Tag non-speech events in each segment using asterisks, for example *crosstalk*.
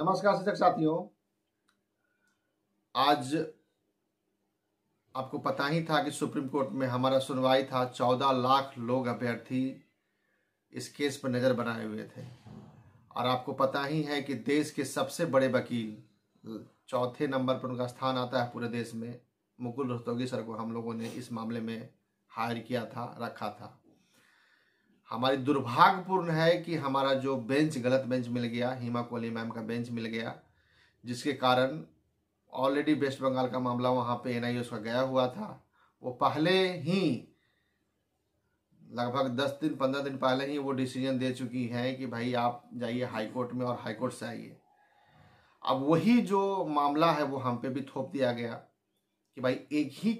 नमस्कार शिक्षक साथियों आज आपको पता ही था कि सुप्रीम कोर्ट में हमारा सुनवाई था चौदह लाख लोग अभ्यर्थी इस केस पर नज़र बनाए हुए थे और आपको पता ही है कि देश के सबसे बड़े वकील चौथे नंबर पर उनका स्थान आता है पूरे देश में मुकुल रोहतोगी सर को हम लोगों ने इस मामले में हायर किया था रखा था हमारी दुर्भाग्यपूर्ण है कि हमारा जो बेंच गलत बेंच मिल गया हीमा कोहली मैम का बेंच मिल गया जिसके कारण ऑलरेडी वेस्ट बंगाल का मामला वहाँ पे एन उसका गया हुआ था वो पहले ही लगभग दस दिन पंद्रह दिन पहले ही वो डिसीजन दे चुकी हैं कि भाई आप जाइए हाई कोर्ट में और हाई कोर्ट से आइए अब वही जो मामला है वो हम पे भी थोप दिया गया कि भाई एक ही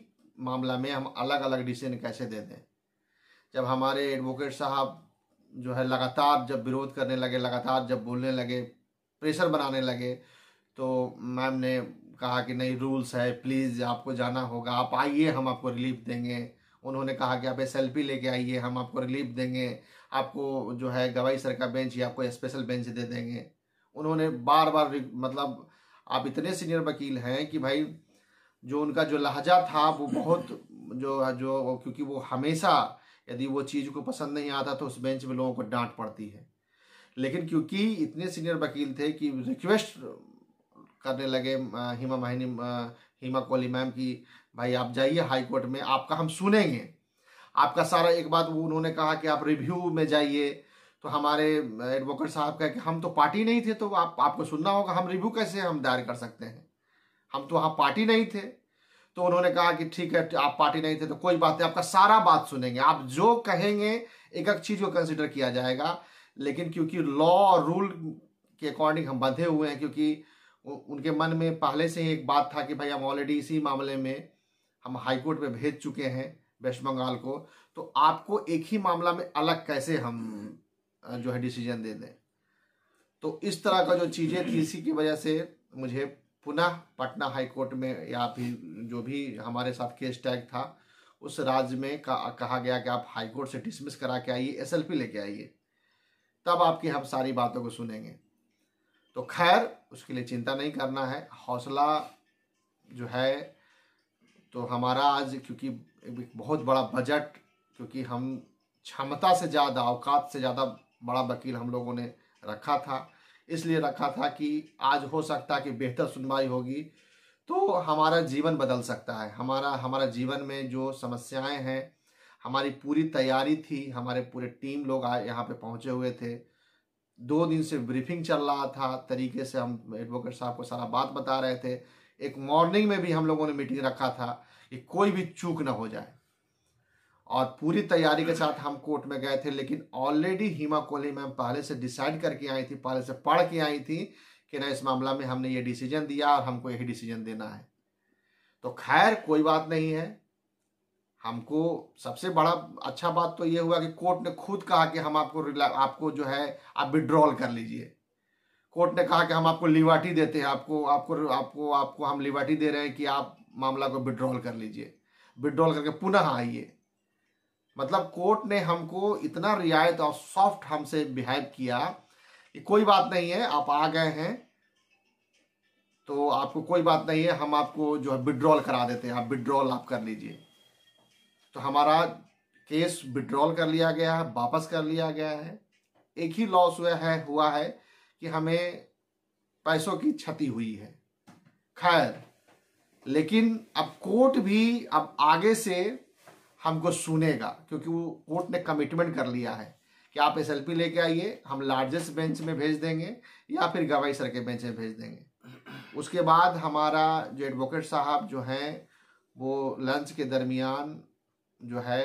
मामला में हम अलग अलग डिसीजन कैसे दे दें जब हमारे एडवोकेट साहब जो है लगातार जब विरोध करने लगे लगातार जब बोलने लगे प्रेशर बनाने लगे तो मैम ने कहा कि नहीं रूल्स है प्लीज़ आपको जाना होगा आप आइए हम आपको रिलीफ देंगे उन्होंने कहा कि आप एस एल पी लेके आइए हम आपको रिलीफ देंगे आपको जो है गवाई सर का बेंच या आपको स्पेशल बेंच दे देंगे उन्होंने बार बार मतलब आप इतने सीनियर वकील हैं कि भाई जो उनका जो लहजा था वो बहुत जो जो क्योंकि वो हमेशा यदि वो चीज़ को पसंद नहीं आता तो उस बेंच में लोगों को डांट पड़ती है लेकिन क्योंकि इतने सीनियर वकील थे कि रिक्वेस्ट करने लगे हिमा महिनी हेमा कोहली मैम की भाई आप जाइए हाई कोर्ट में आपका हम सुनेंगे आपका सारा एक बात वो उन्होंने कहा कि आप रिव्यू में जाइए तो हमारे एडवोकेट साहब का कि हम तो पार्टी नहीं थे तो आप आपको सुनना होगा हम रिव्यू कैसे हम दायर कर सकते हैं हम तो वहाँ पार्टी नहीं थे तो उन्होंने कहा कि ठीक है आप पार्टी नहीं थे तो कोई बात नहीं आपका सारा बात सुनेंगे आप जो कहेंगे एक एक चीज को कंसिडर किया जाएगा लेकिन क्योंकि लॉ और रूल के अकॉर्डिंग हम बंधे हुए हैं क्योंकि उनके मन में पहले से ही एक बात था कि भाई हम ऑलरेडी इसी मामले में हम हाईकोर्ट में भेज चुके हैं वेस्ट बंगाल को तो आपको एक ही मामला में अलग कैसे हम जो है डिसीजन दे दें तो इस तरह का जो चीज़ें थी इसी की वजह से मुझे पुनः पटना हाईकोर्ट में या फिर जो भी हमारे साथ केस टैग था उस राज्य में कहा गया कि आप हाईकोर्ट से डिसमिस करा के आइए एसएलपी लेके आइए तब आपकी हम सारी बातों को सुनेंगे तो खैर उसके लिए चिंता नहीं करना है हौसला जो है तो हमारा आज क्योंकि बहुत बड़ा बजट क्योंकि हम क्षमता से ज़्यादा अवकात से ज़्यादा बड़ा वकील हम लोगों ने रखा था इसलिए रखा था कि आज हो सकता है कि बेहतर सुनवाई होगी तो हमारा जीवन बदल सकता है हमारा हमारा जीवन में जो समस्याएं हैं हमारी पूरी तैयारी थी हमारे पूरे टीम लोग यहाँ पे पहुँचे हुए थे दो दिन से ब्रीफिंग चल रहा था तरीके से हम एडवोकेट साहब को सारा बात बता रहे थे एक मॉर्निंग में भी हम लोगों ने मीटिंग रखा था कि कोई भी चूक ना हो जाए और पूरी तैयारी के साथ हम कोर्ट में गए थे लेकिन ऑलरेडी हीमा कोहली मैम पहले से डिसाइड करके आई थी पहले से पढ़ के आई थी कि ना इस मामला में हमने ये डिसीजन दिया और हमको यही डिसीजन देना है तो खैर कोई बात नहीं है हमको सबसे बड़ा अच्छा बात तो ये हुआ कि कोर्ट ने खुद कहा कि हम आपको आपको जो है आप विड्रॉल कर लीजिए कोर्ट ने कहा कि हम आपको लिबर्टी देते हैं आपको आपको आपको आपको हम लिबर्टी दे रहे हैं कि आप मामला को विड्रॉल कर लीजिए विड्रॉल करके पुनः आइए मतलब कोर्ट ने हमको इतना रियायत और सॉफ्ट हमसे बिहेव किया कि कोई बात नहीं है आप आ गए हैं तो आपको कोई बात नहीं है हम आपको जो है विड्रॉल करा देते हैं आप विड्रॉल आप कर लीजिए तो हमारा केस विड्रॉल कर लिया गया है वापस कर लिया गया है एक ही लॉस हुआ है हुआ है कि हमें पैसों की क्षति हुई है खैर लेकिन अब कोर्ट भी अब आगे से हमको सुनेगा क्योंकि वो कोर्ट ने कमिटमेंट कर लिया है कि आप एस लेके आइए हम लार्जेस्ट बेंच में भेज देंगे या फिर गवाई सर के बेंच में भेज देंगे उसके बाद हमारा जो एडवोकेट साहब जो हैं वो लंच के दरमियान जो है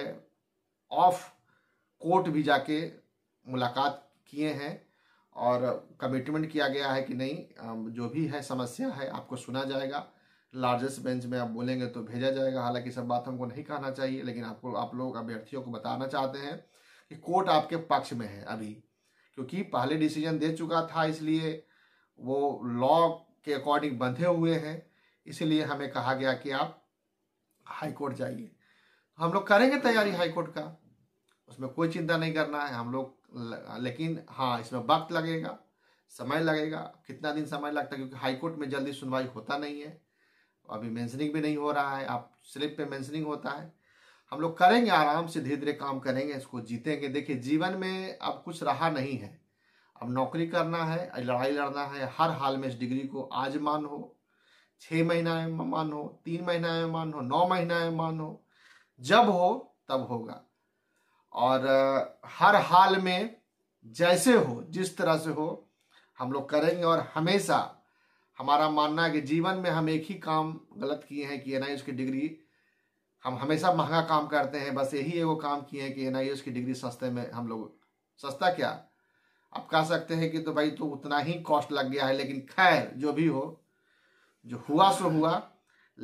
ऑफ कोर्ट भी जाके मुलाकात किए हैं और कमिटमेंट किया गया है कि नहीं जो भी है समस्या है आपको सुना जाएगा लार्जेस्ट बेंच में आप बोलेंगे तो भेजा जाएगा हालांकि सब बात हमको नहीं कहना चाहिए लेकिन आपको आप लोग अभ्यर्थियों को बताना चाहते हैं कि कोर्ट आपके पक्ष में है अभी क्योंकि पहले डिसीजन दे चुका था इसलिए वो लॉ के अकॉर्डिंग बंधे हुए हैं इसीलिए हमें कहा गया कि आप हाई कोर्ट जाइए हम लोग करेंगे तैयारी हाई कोर्ट का उसमें कोई चिंता नहीं करना है हम लोग लेकिन हाँ इसमें वक्त लगेगा समय लगेगा कितना दिन समय लगता है क्योंकि हाईकोर्ट में जल्दी सुनवाई होता नहीं है अभी मैंसनिंग भी नहीं हो रहा है आप स्लिप पे मैंसनिंग होता है हम लोग करेंगे आराम से धीरे धीरे काम करेंगे इसको जीतेंगे देखिए जीवन में अब कुछ रहा नहीं है अब नौकरी करना है लड़ाई लड़ना है हर हाल में इस डिग्री को आज मान हो छः महीना में मान हो तीन महीना में मान हो नौ महीना में मान हो जब हो तब होगा और हर हाल में जैसे हो जिस तरह से हो हम लोग करेंगे और हमेशा हमारा मानना है कि जीवन में हम एक ही काम गलत किए हैं कि एन आई की डिग्री हम हमेशा महंगा काम करते हैं बस यही एगो काम किए हैं कि एन आई उसकी डिग्री सस्ते में हम लोग सस्ता क्या आप कह सकते हैं कि तो भाई तो उतना ही कॉस्ट लग गया है लेकिन खैर जो भी हो जो हुआ सो हुआ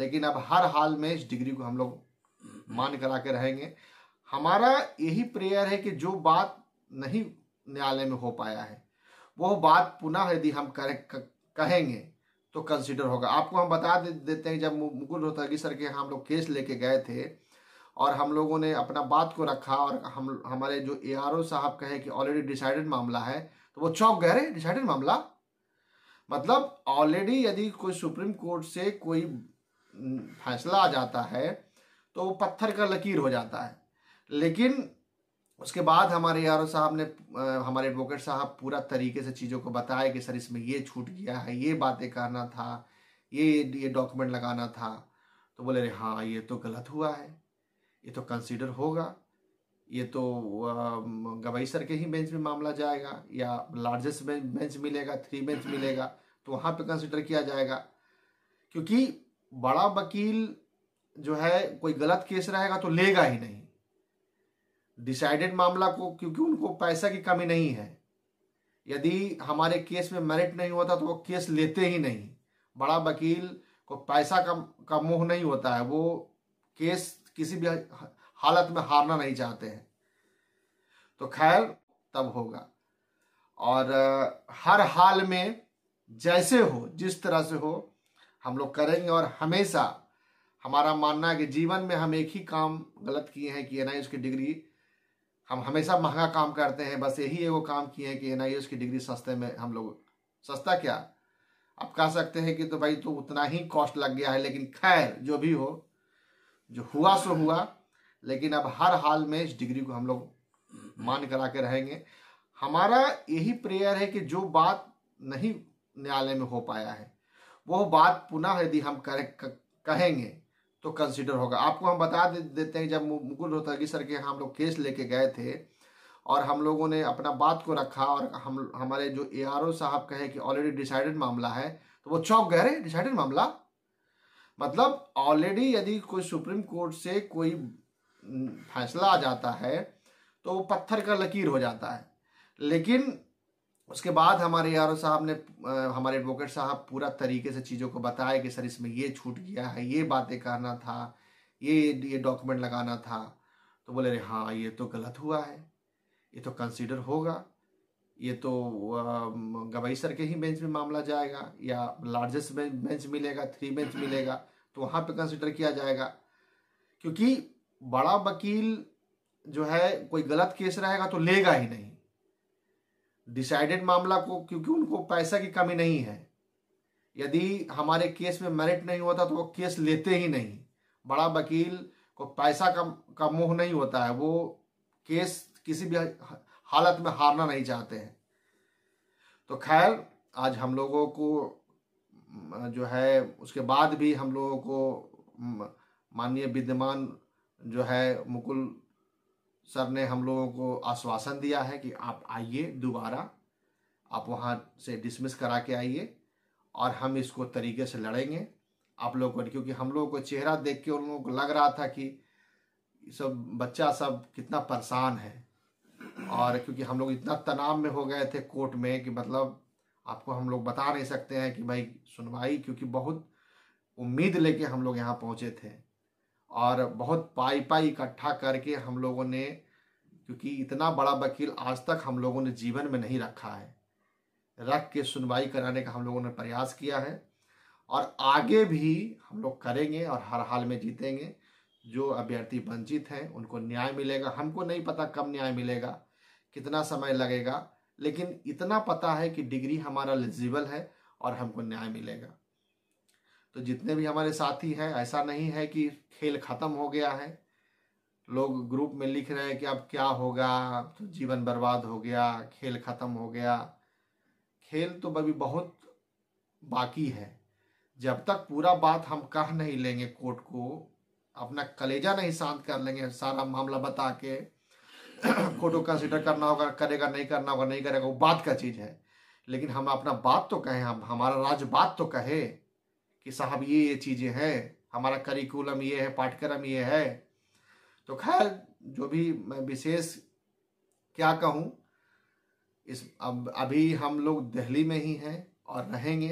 लेकिन अब हर हाल में इस डिग्री को हम लोग मान करा के रहेंगे हमारा यही प्रेयर है कि जो बात नहीं न्यायालय में हो पाया है वो बात पुनः यदि हम करें कहेंगे तो कंसिडर होगा आपको हम बता दे, देते हैं जब मुकुल रोहतगी सर के हम लोग केस लेके गए थे और हम लोगों ने अपना बात को रखा और हम हमारे जो ए साहब कहे कि ऑलरेडी डिसाइडेड मामला है तो वो चौक गए रहे डिसाइडेड मामला मतलब ऑलरेडी यदि कोई सुप्रीम कोर्ट से कोई फैसला आ जाता है तो वो पत्थर का लकीर हो जाता है लेकिन उसके बाद हमारे यारो साहब ने हमारे एडवोकेट साहब पूरा तरीके से चीज़ों को बताया कि सर इसमें ये छूट गया है ये बातें करना था ये ये डॉक्यूमेंट लगाना था तो बोले अरे हाँ ये तो गलत हुआ है ये तो कंसीडर होगा ये तो गवाई सर के ही बेंच में मामला जाएगा या लार्जेस्ट बेंच मिलेगा थ्री बेंच मिलेगा तो वहाँ पे कंसीडर किया जाएगा क्योंकि बड़ा वकील जो है कोई गलत केस रहेगा तो लेगा ही नहीं डिसाइडेड मामला को क्योंकि उनको पैसा की कमी नहीं है यदि हमारे केस में मेरिट नहीं होता तो वो केस लेते ही नहीं बड़ा वकील को पैसा का का मोह नहीं होता है वो केस किसी भी हालत में हारना नहीं चाहते हैं तो खैर तब होगा और हर हाल में जैसे हो जिस तरह से हो हम लोग करेंगे और हमेशा हमारा मानना है कि जीवन में हम एक ही काम गलत किए हैं कि एन उसकी डिग्री हम हमेशा महंगा काम करते हैं बस यही एगो काम किए हैं कि एन की डिग्री सस्ते में हम लोग सस्ता क्या आप कह सकते हैं कि तो भाई तो उतना ही कॉस्ट लग गया है लेकिन खैर जो भी हो जो हुआ सो हुआ लेकिन अब हर हाल में इस डिग्री को हम लोग मान करा के रहेंगे हमारा यही प्रेयर है कि जो बात नहीं न्यायालय में हो पाया है वो बात पुनः यदि हम करें कहेंगे तो कंसिडर होगा आपको हम बता दे, देते हैं जब मुकुल रोहतगी सर के हम लोग केस लेके गए थे और हम लोगों ने अपना बात को रखा और हम हमारे जो ए साहब कहे कि ऑलरेडी डिसाइडेड मामला है तो वो चौक गए रहे डिसाइडेड मामला मतलब ऑलरेडी यदि कोई सुप्रीम कोर्ट से कोई फैसला आ जाता है तो वो पत्थर का लकीर हो जाता है लेकिन उसके बाद हमारे यारो साहब ने हमारे एडवोकेट साहब पूरा तरीके से चीज़ों को बताया कि सर इसमें ये छूट गया है ये बातें करना था ये ये डॉक्यूमेंट लगाना था तो बोले अरे हाँ ये तो गलत हुआ है ये तो कंसिडर होगा ये तो गवाई सर के ही बेंच में मामला जाएगा या लार्जेस्ट बेंच मिलेगा थ्री बेंच मिलेगा तो वहाँ पे कंसिडर किया जाएगा क्योंकि बड़ा वकील जो है कोई गलत केस रहेगा तो लेगा ही नहीं डिसाइडेड मामला को क्योंकि उनको पैसा की कमी नहीं है यदि हमारे केस में मेरिट नहीं होता तो वो केस लेते ही नहीं बड़ा वकील को पैसा का का मोह नहीं होता है वो केस किसी भी हालत में हारना नहीं चाहते हैं तो खैर आज हम लोगों को जो है उसके बाद भी हम लोगों को माननीय विद्यमान जो है मुकुल सर ने हम लोगों को आश्वासन दिया है कि आप आइए दोबारा आप वहाँ से डिसमिस करा के आइए और हम इसको तरीके से लड़ेंगे आप लोग को क्योंकि हम लोगों को चेहरा देख के उन लोगों को लग रहा था कि सब बच्चा सब कितना परेशान है और क्योंकि हम लोग इतना तनाव में हो गए थे कोर्ट में कि मतलब आपको हम लोग बता नहीं सकते हैं कि भाई सुनवाई क्योंकि बहुत उम्मीद लेके हम लोग यहाँ पहुँचे थे और बहुत पाई पाई इकट्ठा करके हम लोगों ने क्योंकि इतना बड़ा वकील आज तक हम लोगों ने जीवन में नहीं रखा है रख के सुनवाई कराने का हम लोगों ने प्रयास किया है और आगे भी हम लोग करेंगे और हर हाल में जीतेंगे जो अभ्यर्थी वंचित हैं उनको न्याय मिलेगा हमको नहीं पता कब न्याय मिलेगा कितना समय लगेगा लेकिन इतना पता है कि डिग्री हमारा एलिजिबल है और हमको न्याय मिलेगा तो जितने भी हमारे साथी हैं ऐसा नहीं है कि खेल खत्म हो गया है लोग ग्रुप में लिख रहे हैं कि अब क्या होगा तो जीवन बर्बाद हो गया खेल खत्म हो गया खेल तो अभी बहुत बाकी है जब तक पूरा बात हम कह नहीं लेंगे कोर्ट को अपना कलेजा नहीं शांत कर लेंगे सारा मामला बता के कोर्ट को कंसिडर करना होगा करेगा नहीं करना होगा नहीं करेगा वो बात का चीज़ है लेकिन हम अपना बात तो कहें हम हमारा राज बात तो कहे कि साहब ये ये चीज़ें हैं हमारा करिकुलम ये है पाठ्यक्रम ये है तो खैर जो भी मैं विशेष क्या कहूँ इस अब अभी हम लोग दिल्ली में ही हैं और रहेंगे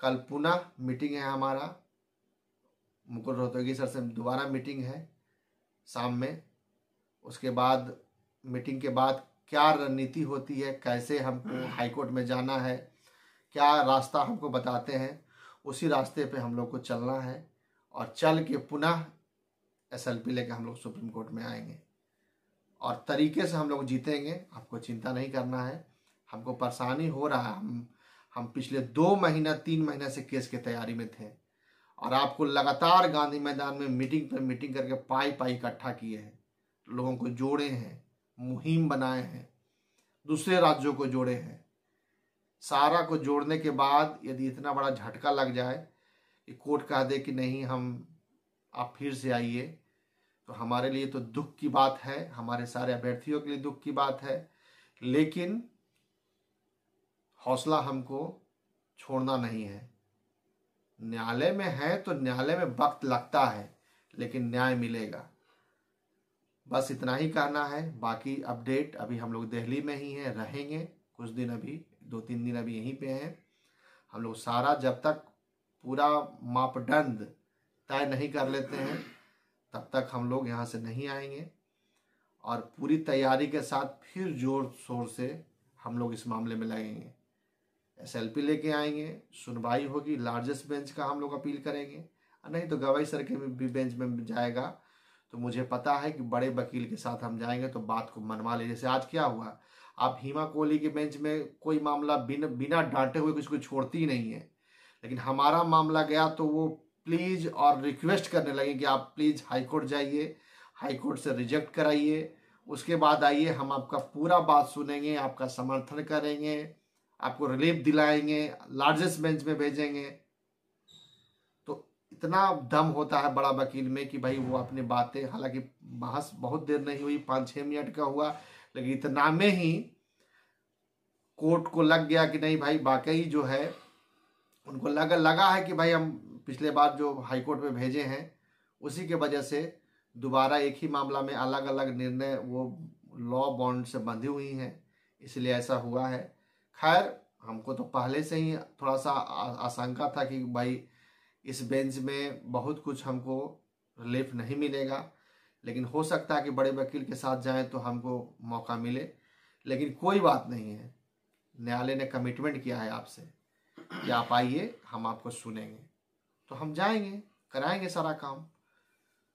कल पुनः मीटिंग है हमारा मुकुल रोहतगी सर से दोबारा मीटिंग है शाम में उसके बाद मीटिंग के बाद क्या रणनीति होती है कैसे हमको हम्म। हाईकोर्ट में जाना है क्या रास्ता हमको बताते हैं उसी रास्ते पे हम लोग को चलना है और चल के पुनः एस एल पी लेकर हम लोग सुप्रीम कोर्ट में आएंगे और तरीके से हम लोग जीतेंगे आपको चिंता नहीं करना है हमको परेशानी हो रहा है हम हम पिछले दो महीना तीन महीने से केस की के तैयारी में थे और आपको लगातार गांधी मैदान में मीटिंग पर मीटिंग करके पाई पाई इकट्ठा किए हैं लोगों को जोड़े हैं मुहिम बनाए हैं दूसरे राज्यों को जोड़े हैं सारा को जोड़ने के बाद यदि इतना बड़ा झटका लग जाए कि कोर्ट कह दे कि नहीं हम आप फिर से आइए तो हमारे लिए तो दुख की बात है हमारे सारे अभ्यर्थियों के लिए दुख की बात है लेकिन हौसला हमको छोड़ना नहीं है न्यायालय में है तो न्यायालय में वक्त लगता है लेकिन न्याय मिलेगा बस इतना ही कहना है बाकी अपडेट अभी हम लोग दिल्ली में ही हैं रहेंगे कुछ दिन अभी दो तीन दिन अभी यहीं पे हैं हम लोग सारा जब तक पूरा मापदंड तय नहीं कर लेते हैं तब तक हम लोग यहाँ से नहीं आएंगे और पूरी तैयारी के साथ फिर जोर शोर से हम लोग इस मामले में लगेंगे एस एल पी लेके आएंगे सुनवाई होगी लार्जेस्ट बेंच का हम लोग अपील करेंगे नहीं तो गवाई सर के भी बेंच में जाएगा तो मुझे पता है कि बड़े वकील के साथ हम जाएंगे तो बात को मनवा ले जैसे आज क्या हुआ आप हीमा कोहली के बेंच में कोई मामला बिन बिना डांटे हुए किसी को छोड़ती नहीं है लेकिन हमारा मामला गया तो वो प्लीज़ और रिक्वेस्ट करने लगे कि आप प्लीज़ हाईकोर्ट जाइए हाईकोर्ट से रिजेक्ट कराइए उसके बाद आइए हम आपका पूरा बात सुनेंगे आपका समर्थन करेंगे आपको रिलीफ दिलाएंगे लार्जेस्ट बेंच में भेजेंगे तो इतना दम होता है बड़ा वकील में कि भाई वो अपनी बातें हालांकि बहस बहुत देर नहीं हुई पाँच छः मिनट का हुआ लेकिन इतना में ही कोर्ट को लग गया कि नहीं भाई वाकई जो है उनको लग लगा है कि भाई हम पिछले बार जो हाईकोर्ट में भेजे हैं उसी के वजह से दोबारा एक ही मामला में अलग अलग निर्णय वो लॉ बॉन्ड से बंधी हुई हैं इसलिए ऐसा हुआ है खैर हमको तो पहले से ही थोड़ा सा आशंका था कि भाई इस बेंच में बहुत कुछ हमको रिलीफ नहीं मिलेगा लेकिन हो सकता है कि बड़े वकील के साथ जाएं तो हमको मौका मिले लेकिन कोई बात नहीं है न्यायालय ने कमिटमेंट किया है आपसे कि आप आइए हम आपको सुनेंगे तो हम जाएंगे कराएंगे सारा काम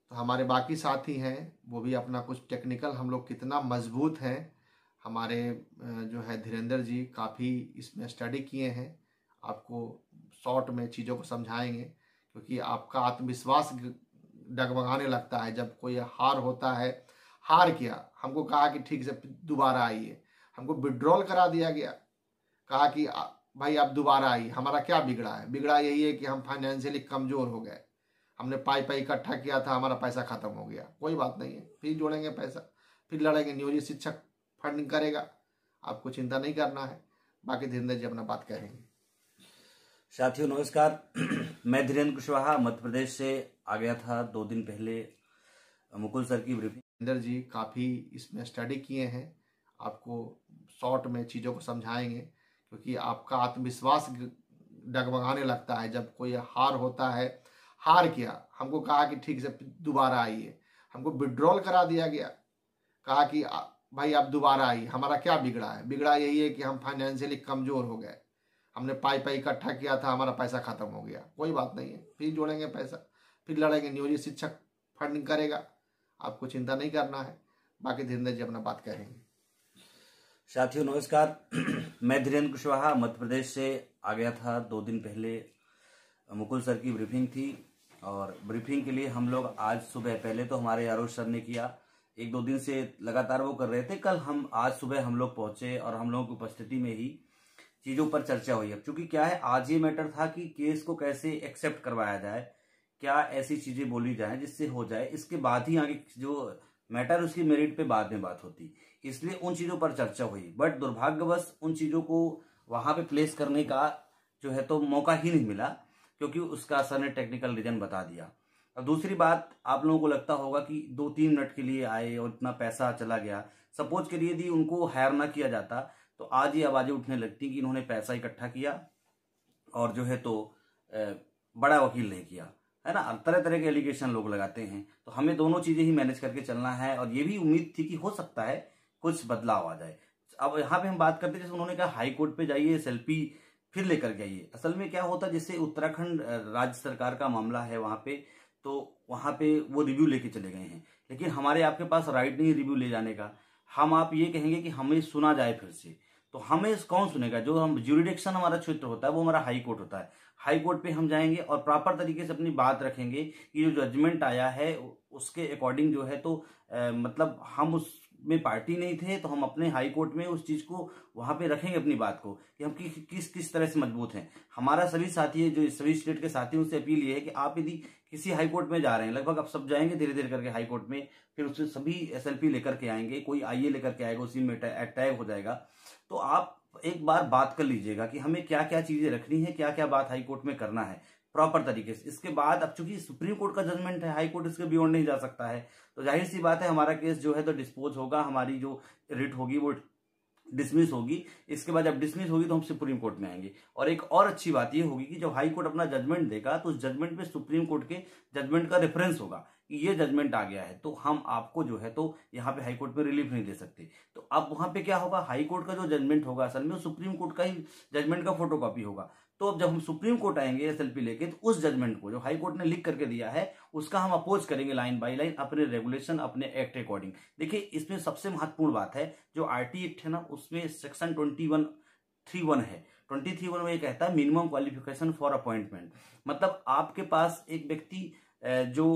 तो हमारे बाकी साथी हैं वो भी अपना कुछ टेक्निकल हम लोग कितना मजबूत हैं हमारे जो है धीरेन्द्र जी काफ़ी इसमें स्टडी किए हैं आपको शॉर्ट में चीज़ों को समझाएंगे क्योंकि आपका आत्मविश्वास डगमगाने लगता है जब कोई हार होता है हार किया हमको कहा कि ठीक से दोबारा आइए हमको विड्रॉल करा दिया गया कहा कि भाई आप दोबारा आइए हमारा क्या बिगड़ा है बिगड़ा यही है कि हम फाइनेंशियली कमज़ोर हो गए हमने पाई पाई इकट्ठा किया था हमारा पैसा खत्म हो गया कोई बात नहीं है फिर जोड़ेंगे पैसा फिर लड़ेंगे नियोजित शिक्षक फंडिंग करेगा आपको चिंता नहीं करना है बाकी धीरेन्द्र जी अपना बात कहेंगे साथियों नमस्कार *clears throat* मैं धीरेन्द्र कुशवाहा मध्य प्रदेश से आ गया था दो दिन पहले मुकुल सर की ब्रीफिंग इंदर जी काफ़ी इसमें स्टडी किए हैं आपको शॉर्ट में चीज़ों को समझाएंगे क्योंकि आपका आत्मविश्वास डगमगाने लगता है जब कोई हार होता है हार किया हमको कहा कि ठीक से दोबारा आइए हमको विड्रॉल करा दिया गया कहा कि भाई आप दोबारा आइए हमारा क्या बिगड़ा है बिगड़ा यही है कि हम फाइनेंशियली कमज़ोर हो गए हमने पाई पाई इकट्ठा किया था हमारा पैसा खत्म हो गया कोई बात नहीं है फिर जोड़ेंगे पैसा फिर लड़ेंगे नियोजित शिक्षक फंडिंग करेगा आपको चिंता नहीं करना है बाकी धीरेन्द्र जी अपना बात कहेंगे साथियों नमस्कार मैं धीरेन्द्र कुशवाहा मध्य प्रदेश से आ गया था दो दिन पहले मुकुल सर की ब्रीफिंग थी और ब्रीफिंग के लिए हम लोग आज सुबह पहले तो हमारे आरोप सर ने किया एक दो दिन से लगातार वो कर रहे थे कल हम आज सुबह हम लोग पहुंचे और हम लोगों की उपस्थिति में ही चीजों पर चर्चा हुई अब चूंकि क्या है आज ये मैटर था कि केस को कैसे एक्सेप्ट करवाया जाए क्या ऐसी चीजें बोली जाए जिससे हो जाए इसके बाद ही आगे जो मैटर उसकी मेरिट पे बाद में बात होती इसलिए उन चीजों पर चर्चा हुई बट दुर्भाग्यवश उन चीजों को वहां पे प्लेस करने का जो है तो मौका ही नहीं मिला क्योंकि उसका सर ने टेक्निकल रीजन बता दिया अब दूसरी बात आप लोगों को लगता होगा कि दो तीन मिनट के लिए आए और इतना पैसा चला गया सपोज के लिए यदि उनको हायर ना किया जाता तो आज ये आवाजें उठने लगती कि इन्होंने पैसा इकट्ठा किया और जो है तो बड़ा वकील नहीं किया है ना तरह तरह के एलिगेशन लोग लगाते हैं तो हमें दोनों चीजें ही मैनेज करके चलना है और ये भी उम्मीद थी कि हो सकता है कुछ बदलाव आ जाए अब यहाँ पे हम बात करते हैं जैसे उन्होंने कहा हाई कोर्ट पे जाइए सेल्फी फिर लेकर जाइए असल में क्या होता है जैसे उत्तराखंड राज्य सरकार का मामला है वहां पे तो वहां पे वो रिव्यू लेके चले गए हैं लेकिन हमारे आपके पास राइट नहीं रिव्यू ले जाने का हम आप ये कहेंगे कि हमें सुना जाए फिर से तो हमें कौन सुनेगा जो हम ज्यूरिडिक्शन हमारा क्षेत्र होता है वो हमारा हाई कोर्ट होता है हाई कोर्ट पे हम जाएंगे और प्रॉपर तरीके से अपनी बात रखेंगे कि जो जजमेंट आया है उसके अकॉर्डिंग जो है तो ए, मतलब हम उस में पार्टी नहीं थे तो हम अपने हाई कोर्ट में उस चीज को वहां पे रखेंगे अपनी बात को कि हम कि, किस किस तरह से मजबूत हैं हमारा सभी साथी जो सभी स्टेट के साथी उनसे अपील ये है कि आप यदि किसी हाई कोर्ट में जा रहे हैं लगभग आप सब जाएंगे धीरे धीरे करके हाई कोर्ट में फिर उसमें सभी एस लेकर के आएंगे कोई आई लेकर के आएगा उसी में अटैक हो जाएगा तो आप एक बार बात कर लीजिएगा कि हमें क्या क्या चीजें रखनी है क्या क्या बात हाईकोर्ट में करना है प्रॉपर तरीके से इसके बाद अब चूंकि सुप्रीम कोर्ट का जजमेंट है हाई कोर्ट इसके बियॉन्ड नहीं जा सकता है तो जाहिर सी बात है हमारा केस जो है तो डिस्पोज होगा हमारी जो रिट होगी वो डिसमिस होगी इसके बाद जब डिसमिस होगी तो हम सुप्रीम कोर्ट में आएंगे और एक और अच्छी बात यह होगी कि जब हाई कोर्ट अपना जजमेंट देगा तो उस जजमेंट में सुप्रीम कोर्ट के जजमेंट का रेफरेंस होगा ये जजमेंट आ गया है तो हम आपको जो है तो यहाँ पे हाईकोर्ट में रिलीफ नहीं दे सकते तो अब वहां पे क्या होगा हाईकोर्ट का जो जजमेंट होगा असल में सुप्रीम कोर्ट का ही जजमेंट का फोटो कॉपी होगा तो अब जब हम सुप्रीम कोर्ट आएंगे एस लेके तो उस जजमेंट को जो हाई कोर्ट ने लिख करके दिया है उसका हम अपोज करेंगे लाइन बाय लाइन अपने रेगुलेशन अपने एक्ट अकॉर्डिंग देखिए इसमें सबसे महत्वपूर्ण बात है जो टी एक्ट है ना उसमें section twenty one three one है ट्वेंटी थ्री वन में कहता है मिनिमम क्वालिफिकेशन फॉर अपॉइंटमेंट मतलब आपके पास एक व्यक्ति जो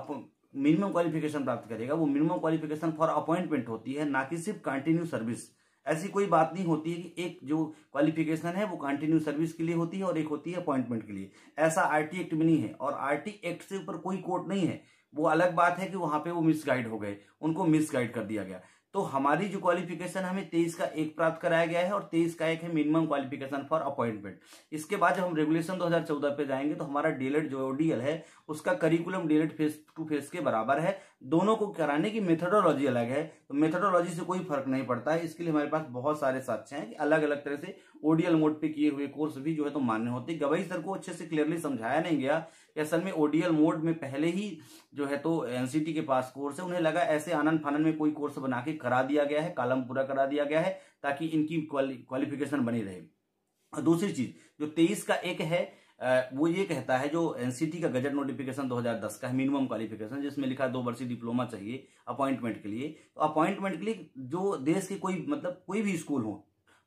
मिनिमम क्वालिफिकेशन प्राप्त करेगा वो मिनिमम क्वालिफिकेशन फॉर अपॉइंटमेंट होती है ना कि सिर्फ कंटिन्यू सर्विस ऐसी कोई बात नहीं होती है कि एक जो क्वालिफिकेशन है वो कंटिन्यू सर्विस के लिए होती है और एक होती है अपॉइंटमेंट के लिए ऐसा आरटी एक्ट में नहीं है और आरटी एक्ट से ऊपर कोई कोर्ट नहीं है वो अलग बात है कि वहां पे वो मिसगाइड हो गए उनको मिसगाइड कर दिया गया तो हमारी जो क्वालिफिकेशन हमें तेईस का एक प्राप्त कराया गया है और तेईस का एक है मिनिमम क्वालिफिकेशन फॉर अपॉइंटमेंट इसके बाद जब हम रेगुलेशन 2014 पे जाएंगे तो हमारा डीएलएड e जो डीएल है उसका curriculum DElEd face to face के बराबर है दोनों को कराने की मेथोडोलॉजी अलग है तो मेथोडोलॉजी से कोई फर्क नहीं पड़ता है इसके लिए हमारे पास बहुत सारे साक्ष्य हैं कि अलग अलग तरह से ओडीएल मोड पे किए हुए कोर्स भी जो है तो मान्य होते गवई सर को अच्छे से क्लियरली समझाया नहीं गया कि असल में ओडीएल मोड में पहले ही जो है तो एनसीटी के पास कोर्स है उन्हें लगा ऐसे आनंद फानन में कोई कोर्स बना के करा दिया गया है कालम पूरा करा दिया गया है ताकि इनकी क्वालिफिकेशन बनी रहे और दूसरी चीज जो तेईस का एक है वो ये कहता है जो एनसीटी का गजट नोटिफिकेशन 2010 का है मिनिमम क्वालिफिकेशन जिसमें लिखा दो वर्षीय डिप्लोमा चाहिए अपॉइंटमेंट के लिए तो अपॉइंटमेंट के लिए जो देश के कोई मतलब कोई भी स्कूल हो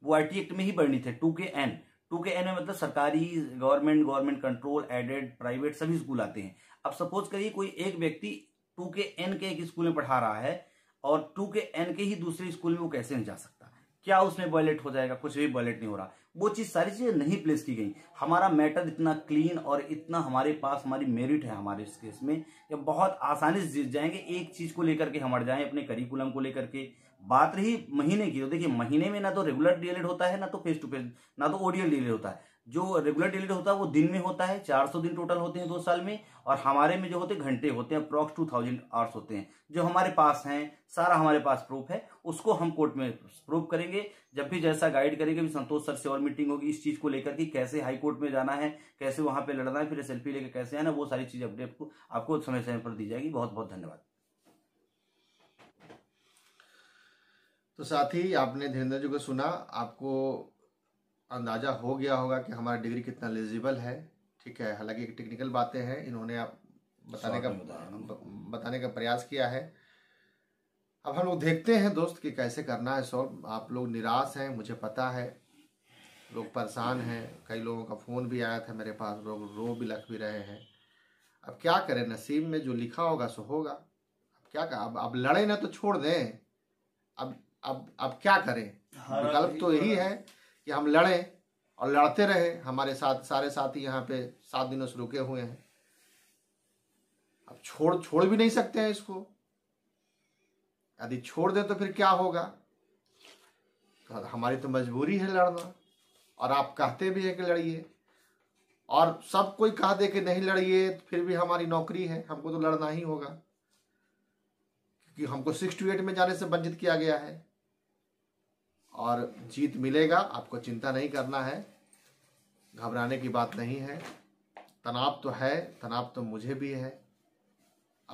वो आर एक्ट में ही वर्णित है टू के एन टू के एन है मतलब सरकारी government government control aided private सभी स्कूल आते हैं अब सपोज करिए कोई एक व्यक्ति टू के एन के एक स्कूल में पढ़ा रहा है और टू के एन के ही दूसरे स्कूल में वो कैसे नहीं जा सकता क्या उसमें बॉयलेट हो जाएगा कुछ भी बॉयलेट नहीं हो रहा वो चीज सारी चीजें नहीं प्लेस की गई हमारा मैटर इतना क्लीन और इतना हमारे पास हमारी मेरिट है हमारे इस केस में कि बहुत आसानी से जीत जाएंगे एक चीज को लेकर के हम अड़ जाएं अपने करिकुलम को लेकर के बात रही महीने की तो देखिए महीने में ना तो रेगुलर डीएलएड होता है ना तो फेस टू फेस ना तो ओडियल डीएलएड होता है जो रेगुलर डीएलएड होता है वो दिन में होता है 400 दिन टोटल होते हैं दो साल में और हमारे में जो होते हैं घंटे होते हैं अप्रॉक्स टू थाउजेंड आवर्स होते हैं जो हमारे पास हैं सारा हमारे पास प्रूफ है उसको हम कोर्ट में प्रूफ करेंगे जब भी जैसा गाइड करेंगे भी संतोष सर से और मीटिंग होगी इस चीज को लेकर कि कैसे हाई कोर्ट में जाना है कैसे वहां पर लड़ना है फिर सेल्फी लेकर कैसे आना वो सारी चीज अपडेट को आपको समय समय पर दी जाएगी बहुत बहुत धन्यवाद तो साथ ही आपने धीरेन्द्र जी को सुना आपको अंदाज़ा हो गया होगा कि हमारा डिग्री कितना एलिजिबल है ठीक है हालांकि टेक्निकल बातें हैं इन्होंने आप बताने का बताने का प्रयास किया है अब हम लोग देखते हैं दोस्त कि कैसे करना है सॉल्व आप लोग निराश हैं मुझे पता है लोग परेशान हैं कई लोगों का फ़ोन भी आया था मेरे पास लोग रो भी लख भी रहे हैं अब क्या करें नसीब में जो लिखा होगा सो होगा अब क्या कर अब अब लड़े ना तो छोड़ दें अब अब अब क्या करें हाँ, विकल्प तो, तो यही है कि हम लड़ें और लड़ते रहे हमारे साथ सारे साथी यहाँ पे सात दिनों से रुके हुए हैं अब छोड़ छोड़ भी नहीं सकते हैं इसको यदि छोड़ दें तो फिर क्या होगा तो हमारी तो मजबूरी है लड़ना और आप कहते भी हैं कि लड़िए और सब कोई कह दे कि नहीं लड़िए तो फिर भी हमारी नौकरी है हमको तो लड़ना ही होगा क्योंकि हमको सिक्स टू एट में जाने से वंचित किया गया है और जीत मिलेगा आपको चिंता नहीं करना है घबराने की बात नहीं है तनाव तो है तनाव तो मुझे भी है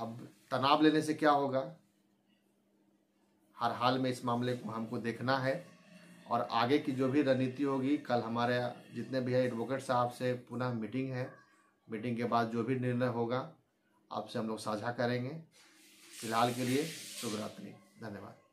अब तनाव लेने से क्या होगा हर हाल में इस मामले को हमको देखना है और आगे की जो भी रणनीति होगी कल हमारे जितने भी है एडवोकेट साहब से पुनः मीटिंग है मीटिंग के बाद जो भी निर्णय होगा आपसे हम लोग साझा करेंगे फिलहाल के लिए शुभ रात्रि धन्यवाद